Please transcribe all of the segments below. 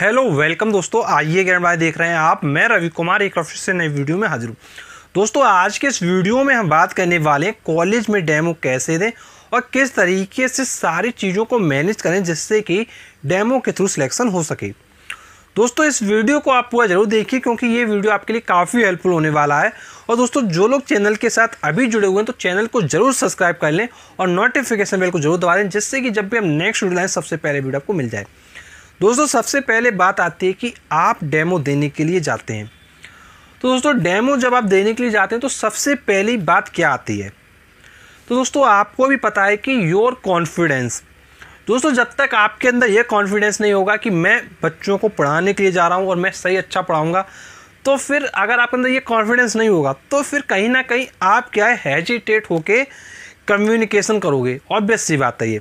hello welcome दोस्तों आइए grand भाई देख रहे हैं आप मैं रवि कुमार एक ऑफिस से नई वीडियो में हाजिर हूँ दोस्तों आज के इस वीडियो में हम बात करने वाले हैं कॉलेज में डेमो कैसे दें और किस तरीके से सारी चीज़ों को मैनेज करें जिससे कि डेमो के थ्रू सिलेक्शन हो सके दोस्तों इस वीडियो को आप पूरा जरूर देखिए क्योंकि ये वीडियो आपके लिए काफ़ी हेल्पफुल होने वाला है और दोस्तों जो लोग चैनल के साथ अभी जुड़े हुए हैं तो चैनल को जरूर सब्सक्राइब कर लें और नोटिफिकेशन बेल को जरूर दबा दें जिससे कि जब भी हम नेक्स्ट वीडियो लाएँ सबसे पहले वीडियो आपको मिल जाए दोस्तों सबसे पहले बात आती है कि आप डेमो देने के लिए जाते हैं तो दोस्तों डेमो जब आप देने के लिए जाते हैं तो सबसे पहली बात क्या आती है तो दोस्तों आपको भी पता है कि योर कॉन्फिडेंस दोस्तों जब तक आपके अंदर यह कॉन्फिडेंस नहीं होगा कि मैं बच्चों को पढ़ाने के लिए जा रहा हूँ और मैं सही अच्छा पढ़ाऊँगा तो फिर अगर आपके अंदर ये कॉन्फिडेंस नहीं होगा तो फिर कहीं ना कहीं आप क्या है हेजिटेट होके कम्युनिकेशन करोगे ऑब्वियस सी बात है ये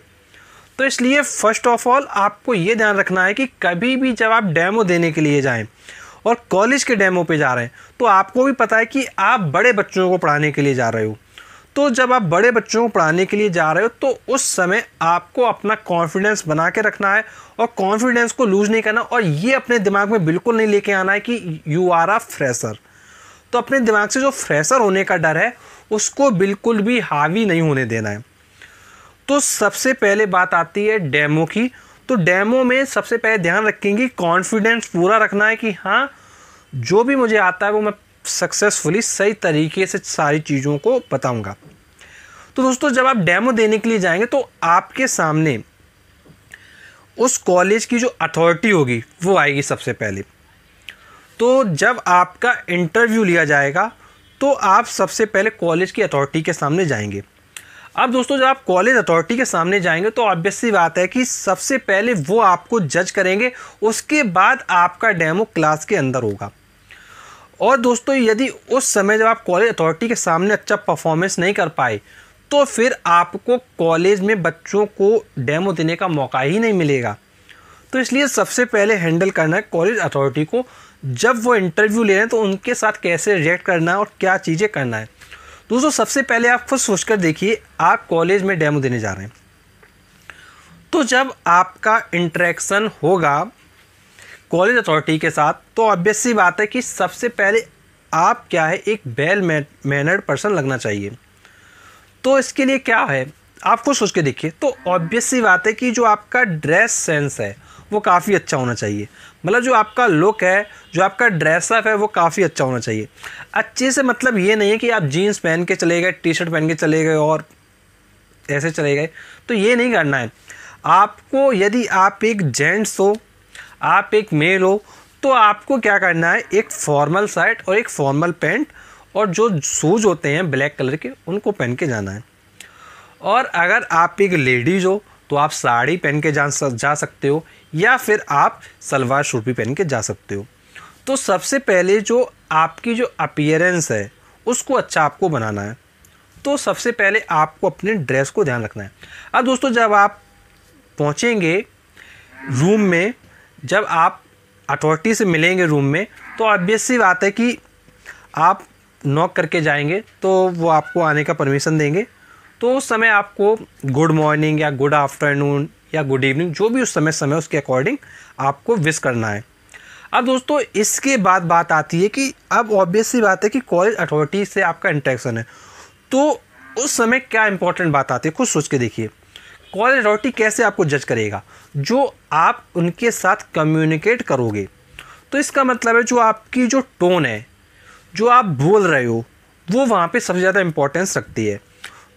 तो इसलिए फर्स्ट ऑफ ऑल आपको ये ध्यान रखना है कि कभी भी जब आप डेमो देने के लिए जाएँ और कॉलेज के डेमो पे जा रहे हैं तो आपको भी पता है कि आप बड़े बच्चों को पढ़ाने के लिए जा रहे हो तो जब आप बड़े बच्चों को पढ़ाने के लिए जा रहे हो तो उस समय आपको अपना कॉन्फिडेंस बना के रखना है और कॉन्फिडेंस को लूज़ नहीं करना और ये अपने दिमाग में बिल्कुल नहीं लेके आना है कि यू आर आ फ्रेशर तो अपने दिमाग से जो फ्रेशर होने का डर है उसको बिल्कुल भी हावी नहीं होने देना है तो सबसे पहले बात आती है डेमो की तो डेमो में सबसे पहले ध्यान रखेंगे कॉन्फिडेंस पूरा रखना है कि हाँ जो भी मुझे आता है वो मैं सक्सेसफुली सही तरीके से सारी चीज़ों को बताऊंगा तो दोस्तों जब आप डेमो देने के लिए जाएंगे तो आपके सामने उस कॉलेज की जो अथॉरिटी होगी वो आएगी सबसे पहले तो जब आपका इंटरव्यू लिया जाएगा तो आप सबसे पहले कॉलेज की अथॉरिटी के सामने जाएंगे अब दोस्तों जब आप कॉलेज अथॉरिटी के सामने जाएंगे तो ऑब्वियस सी बात है कि सबसे पहले वो आपको जज करेंगे उसके बाद आपका डेमो क्लास के अंदर होगा और दोस्तों यदि उस समय जब आप कॉलेज अथॉरिटी के सामने अच्छा परफॉर्मेंस नहीं कर पाए तो फिर आपको कॉलेज में बच्चों को डेमो देने का मौका ही नहीं मिलेगा तो इसलिए सबसे पहले हैंडल करना है कॉलेज अथॉरिटी को जब वो इंटरव्यू ले रहे हैं तो उनके साथ कैसे रिएक्ट करना है और क्या चीज़ें करना है दोस्तों सबसे पहले आप खुद सोच कर देखिए आप कॉलेज में डेमो देने जा रहे हैं तो जब आपका इंटरेक्शन होगा कॉलेज अथॉरिटी के साथ तो ऑब्वियस सी बात है कि सबसे पहले आप क्या है एक वेल मैनर्ड पर्सन लगना चाहिए तो इसके लिए क्या है आप खुद सोच के देखिए तो ऑब्वियस सी बात है कि जो आपका ड्रेस सेंस है वो काफ़ी अच्छा होना चाहिए मतलब जो आपका लुक है जो आपका ड्रेसअप है वो काफ़ी अच्छा होना चाहिए अच्छे से मतलब ये नहीं है कि आप जीन्स पहन के चले गए टी शर्ट पहन के चले गए और ऐसे चले गए तो ये नहीं करना है आपको यदि आप एक जेंट्स हो आप एक मेल हो तो आपको क्या करना है एक फॉर्मल शर्ट और एक फॉर्मल पैंट और जो शूज़ होते हैं ब्लैक कलर के उनको पहन के जाना है और अगर आप एक लेडीज़ हो तो आप साड़ी पहन के जा जा सकते हो या फिर आप सलवार सूट भी पहन के जा सकते हो तो सबसे पहले जो आपकी जो अपियरेंस है उसको अच्छा आपको बनाना है तो सबसे पहले आपको अपने ड्रेस को ध्यान रखना है अब दोस्तों जब आप पहुँचेंगे रूम में जब आप अथॉरिटी से मिलेंगे रूम में तो ऑब्वियसली सी बात है कि आप नॉक करके जाएंगे तो वो आपको आने का परमिशन देंगे तो उस समय आपको गुड मॉर्निंग या गुड आफ्टरनून या गुड इवनिंग जो भी उस समय समय उसके अकॉर्डिंग आपको विश करना है अब दोस्तों इसके बाद बात आती है कि अब ऑब्वियस सी बात है कि कॉलेज अथॉरिटी से आपका इंटरेक्शन है तो उस समय क्या इंपॉर्टेंट बात आती है खुद सोच के देखिए कॉलेज अथॉरिटी कैसे आपको जज करेगा जो आप उनके साथ कम्युनिकेट करोगे तो इसका मतलब है जो आपकी जो टोन है जो आप बोल रहे हो वो वहाँ पे सबसे ज़्यादा इम्पोर्टेंस रखती है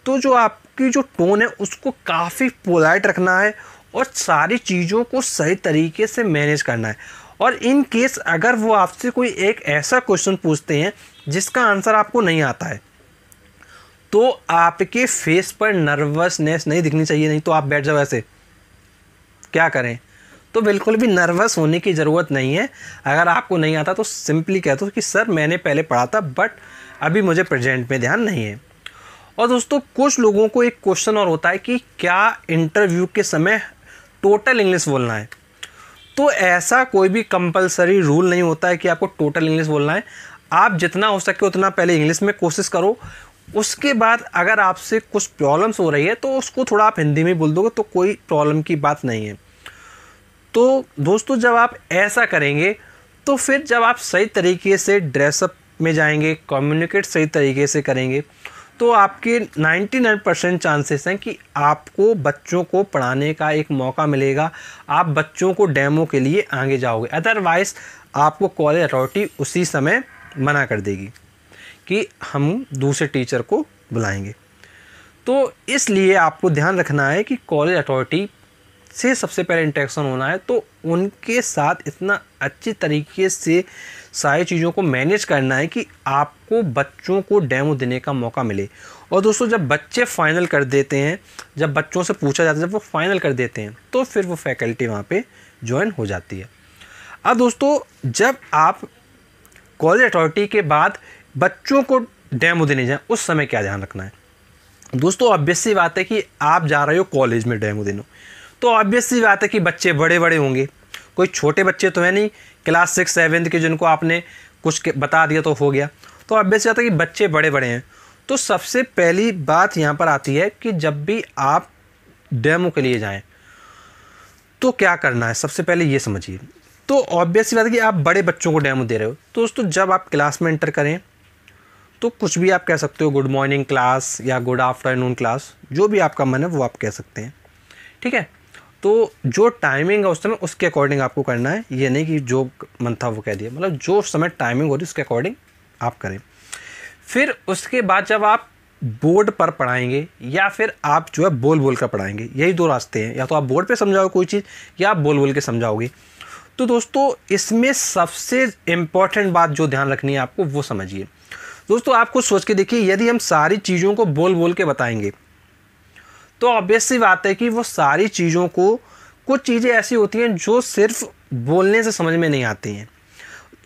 तो जो आपकी जो टोन है उसको काफ़ी पोलाइट रखना है और सारी चीज़ों को सही तरीके से मैनेज करना है और इन केस अगर वो आपसे कोई एक ऐसा क्वेश्चन पूछते हैं जिसका आंसर आपको नहीं आता है तो आपके फेस पर नर्वसनेस नहीं दिखनी चाहिए नहीं तो आप बैठ जाओ ऐसे क्या करें तो बिल्कुल भी नर्वस होने की ज़रूरत नहीं है अगर आपको नहीं आता तो सिंपली कह दो कि सर मैंने पहले पढ़ा था बट अभी मुझे प्रेजेंट में ध्यान नहीं है और दोस्तों कुछ लोगों को एक क्वेश्चन और होता है कि क्या इंटरव्यू के समय टोटल इंग्लिश बोलना है तो ऐसा कोई भी कंपलसरी रूल नहीं होता है कि आपको टोटल इंग्लिश बोलना है आप जितना हो सके उतना पहले इंग्लिश में कोशिश करो उसके बाद अगर आपसे कुछ प्रॉब्लम्स हो रही है तो उसको थोड़ा आप हिंदी में बोल दोगे तो कोई प्रॉब्लम की बात नहीं है तो दोस्तों जब आप ऐसा करेंगे तो फिर जब आप सही तरीके से ड्रेसअप में जाएंगे कम्युनिकेट सही तरीके से करेंगे तो आपके 99 परसेंट चांसेस हैं कि आपको बच्चों को पढ़ाने का एक मौका मिलेगा आप बच्चों को डेमो के लिए आगे जाओगे अदरवाइज़ आपको कॉलेज अथॉरिटी उसी समय मना कर देगी कि हम दूसरे टीचर को बुलाएंगे तो इसलिए आपको ध्यान रखना है कि कॉलेज अथॉरिटी से सबसे पहले इंटरेक्शन होना है तो उनके साथ इतना अच्छे तरीके से सारी चीज़ों को मैनेज करना है कि आपको बच्चों को डेमो देने का मौका मिले और दोस्तों जब बच्चे फाइनल कर देते हैं जब बच्चों से पूछा जाता है जब वो फाइनल कर देते हैं तो फिर वो फैकल्टी वहाँ पर ज्वाइन हो जाती है अब दोस्तों जब आप कॉलेज अथॉरिटी के बाद बच्चों को डेमो देने जाएँ उस समय क्या ध्यान रखना है दोस्तों ऑब्वियस सी बात है कि आप जा रहे हो कॉलेज में डेमो देने तो ऑब्वियस सी बात है कि बच्चे बड़े बड़े होंगे कोई छोटे बच्चे तो है नहीं क्लास सिक्स सेवेंथ के जिनको आपने कुछ बता दिया तो हो गया तो ऑब्वियस बात है कि बच्चे बड़े बड़े हैं तो सबसे पहली बात यहाँ पर आती है कि जब भी आप डेमो के लिए जाएँ तो क्या करना है सबसे पहले ये समझिए तो ऑब्वियसली बात है कि आप बड़े बच्चों को डेमो दे रहे हो तो दोस्तों जब आप क्लास में एंटर करें तो कुछ भी आप कह सकते हो गुड मॉर्निंग क्लास या गुड आफ्टरनून क्लास जो भी आपका मन है वो आप कह सकते हैं ठीक है तो जो टाइमिंग है उस समय उसके अकॉर्डिंग आपको करना है ये नहीं कि जो मन था वो कह दिया मतलब जो समय टाइमिंग हो रही है उसके अकॉर्डिंग आप करें फिर उसके बाद जब आप बोर्ड पर पढ़ाएंगे या फिर आप जो है बोल बोल कर पढ़ाएंगे यही दो रास्ते हैं या तो आप बोर्ड पे समझाओगे कोई चीज़ या आप बोल बोल के समझाओगे तो दोस्तों इसमें सबसे इम्पॉर्टेंट बात जो ध्यान रखनी है आपको वो समझिए दोस्तों आप कुछ सोच के देखिए यदि हम सारी चीज़ों को बोल बोल के बताएंगे तो ऑब्वियस सी बात है कि वो सारी चीज़ों को कुछ चीज़ें ऐसी होती हैं जो सिर्फ बोलने से समझ में नहीं आती हैं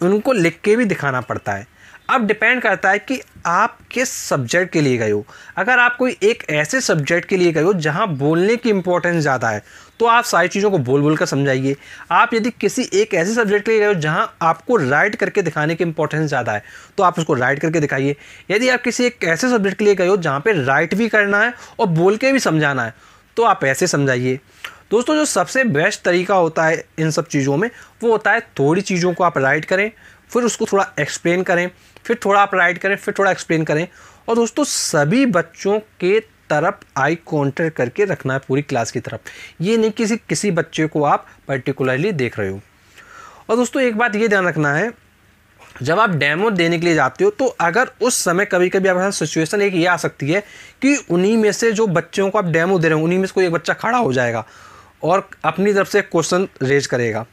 उनको लिख के भी दिखाना पड़ता है अब डिपेंड करता है कि आप किस सब्जेक्ट के लिए गए हो अगर आप कोई एक ऐसे सब्जेक्ट के लिए गए हो जहाँ बोलने की इंपॉर्टेंस ज़्यादा है तो आप सारी चीज़ों को बोल बोल कर समझाइए आप यदि किसी एक ऐसे सब्जेक्ट के लिए गए हो जहाँ आपको राइट करके दिखाने की इंपॉर्टेंस ज़्यादा है तो आप उसको राइट करके दिखाइए यदि आप किसी एक ऐसे सब्जेक्ट के लिए गए हो जहाँ पर राइट भी करना है और बोल के भी समझाना है तो आप ऐसे समझाइए दोस्तों जो सबसे बेस्ट तरीका होता है इन सब चीज़ों में वो होता है थोड़ी चीज़ों को आप राइट करें फिर उसको थोड़ा एक्सप्लेन करें फिर थोड़ा आप राइड करें फिर थोड़ा एक्सप्लेन करें और दोस्तों सभी बच्चों के तरफ आई काउंटर करके रखना है पूरी क्लास की तरफ ये नहीं किसी किसी बच्चे को आप पर्टिकुलरली देख रहे हो और दोस्तों एक बात ये ध्यान रखना है जब आप डेमो देने के लिए जाते हो तो अगर उस समय कभी कभी आपके साथ सिचुएशन एक ये आ सकती है कि उन्हीं में से जो बच्चों को आप डेमो दे रहे हो उन्हीं में से कोई एक बच्चा खड़ा हो जाएगा और अपनी तरफ से क्वेश्चन रेज करेगा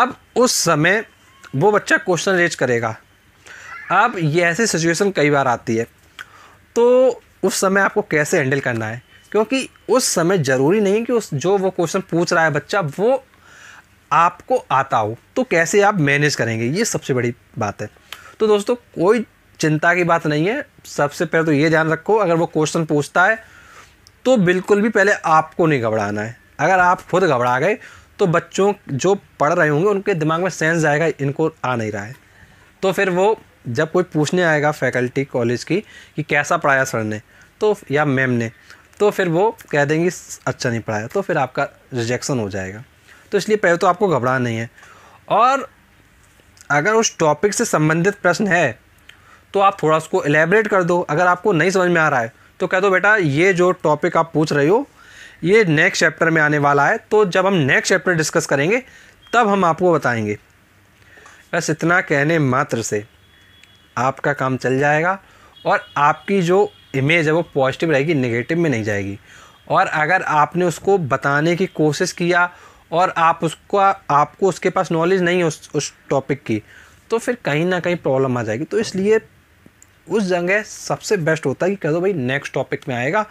अब उस समय वो बच्चा क्वेश्चन रेज करेगा अब ये ऐसी सिचुएशन कई बार आती है तो उस समय आपको कैसे हैंडल करना है क्योंकि उस समय ज़रूरी नहीं कि उस जो वो क्वेश्चन पूछ रहा है बच्चा वो आपको आता हो तो कैसे आप मैनेज करेंगे ये सबसे बड़ी बात है तो दोस्तों कोई चिंता की बात नहीं है सबसे पहले तो ये ध्यान रखो अगर वो क्वेश्चन पूछता है तो बिल्कुल भी पहले आपको नहीं घबराना है अगर आप खुद घबरा गए तो बच्चों जो पढ़ रहे होंगे उनके दिमाग में सेंस जाएगा इनको आ नहीं रहा है तो फिर वो जब कोई पूछने आएगा फैकल्टी कॉलेज की कि कैसा पढ़ाया सर ने तो या मैम ने तो फिर वो कह देंगी अच्छा नहीं पढ़ाया तो फिर आपका रिजेक्शन हो जाएगा तो इसलिए पहले तो आपको घबरा नहीं है और अगर उस टॉपिक से संबंधित प्रश्न है तो आप थोड़ा उसको एलेबरेट कर दो अगर आपको नहीं समझ में आ रहा है तो कह दो बेटा ये जो टॉपिक आप पूछ रहे हो ये नेक्स्ट चैप्टर में आने वाला है तो जब हम नेक्स्ट चैप्टर डिस्कस करेंगे तब हम आपको बताएंगे बस इतना कहने मात्र से आपका काम चल जाएगा और आपकी जो इमेज है वो पॉजिटिव रहेगी नेगेटिव में नहीं जाएगी और अगर आपने उसको बताने की कोशिश किया और आप उसका आपको उसके पास नॉलेज नहीं है उस उस टॉपिक की तो फिर कहीं ना कहीं प्रॉब्लम आ जाएगी तो इसलिए उस जगह सबसे बेस्ट होता है कि कह दो भाई नेक्स्ट टॉपिक में आएगा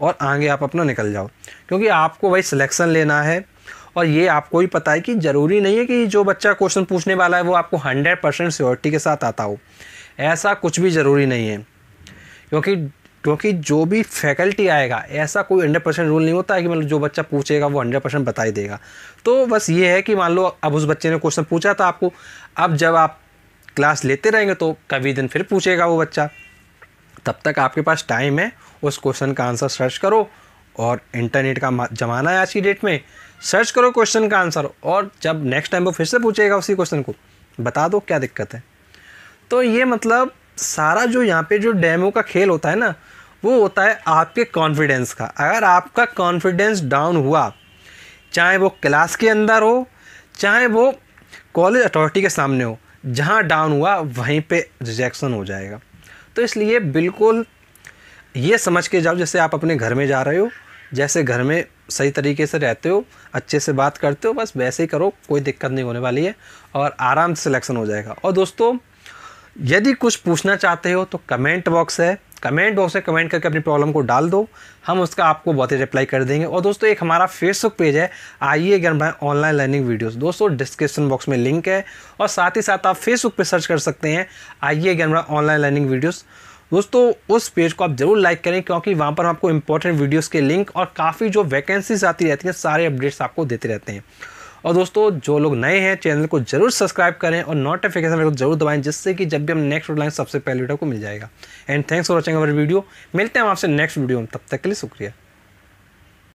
और आगे आप अपना निकल जाओ क्योंकि आपको भाई सिलेक्शन लेना है और ये आपको भी पता है कि ज़रूरी नहीं है कि जो बच्चा क्वेश्चन पूछने वाला है वो आपको हंड्रेड परसेंट श्योरिटी के साथ आता हो ऐसा कुछ भी ज़रूरी नहीं है क्योंकि क्योंकि जो भी फैकल्टी आएगा ऐसा कोई हंड्रेड परसेंट रूल नहीं होता है कि मतलब जो बच्चा पूछेगा वो हंड्रेड परसेंट बता ही देगा तो बस ये है कि मान लो अब उस बच्चे ने क्वेश्चन पूछा था आपको अब जब आप क्लास लेते रहेंगे तो कभी दिन फिर पूछेगा वो बच्चा तब तक आपके पास टाइम है उस क्वेश्चन का आंसर सर्च करो और इंटरनेट का ज़माना है आज की डेट में सर्च करो क्वेश्चन का आंसर और जब नेक्स्ट टाइम वो फिर से पूछेगा उसी क्वेश्चन को बता दो क्या दिक्कत है तो ये मतलब सारा जो यहाँ पे जो डेमो का खेल होता है ना वो होता है आपके कॉन्फिडेंस का अगर आपका कॉन्फिडेंस डाउन हुआ चाहे वो क्लास के अंदर हो चाहे वो कॉलेज अथॉरिटी के सामने हो जहाँ डाउन हुआ वहीं पे रिजेक्शन हो जाएगा तो इसलिए बिल्कुल ये समझ के जाओ जैसे आप अपने घर में जा रहे हो जैसे घर में सही तरीके से रहते हो अच्छे से बात करते हो बस वैसे ही करो कोई दिक्कत नहीं होने वाली है और आराम से सिलेक्शन हो जाएगा और दोस्तों यदि कुछ पूछना चाहते हो तो कमेंट बॉक्स है कमेंट बॉक्स में कमेंट करके अपनी प्रॉब्लम को डाल दो हम उसका आपको बहुत ही रिप्लाई कर देंगे और दोस्तों एक हमारा फेसबुक पेज है आइए गन भाई ऑनलाइन लर्निंग वीडियोस दोस्तों डिस्क्रिप्शन बॉक्स में लिंक है और साथ ही साथ आप फेसबुक पर सर्च कर सकते हैं आइए गन भाई ऑनलाइन लर्निंग वीडियोज़ दोस्तों उस पेज को आप जरूर लाइक करें क्योंकि वहाँ पर आपको इंपॉर्टेंट वीडियोज़ के लिंक और काफ़ी जो वैकेंसीज आती रहती हैं सारे अपडेट्स आपको देते रहते हैं और दोस्तों जो लोग नए हैं चैनल को जरूर सब्सक्राइब करें और नोटिफिकेशन को जरूर दबाएं जिससे कि जब भी हम नेक्स्ट वीडियो सबसे पहले वीडियो को मिल जाएगा and thanks for watching our video मिलते हैं हम आपसे नेक्स्ट वीडियो में तब तक के लिए शुक्रिया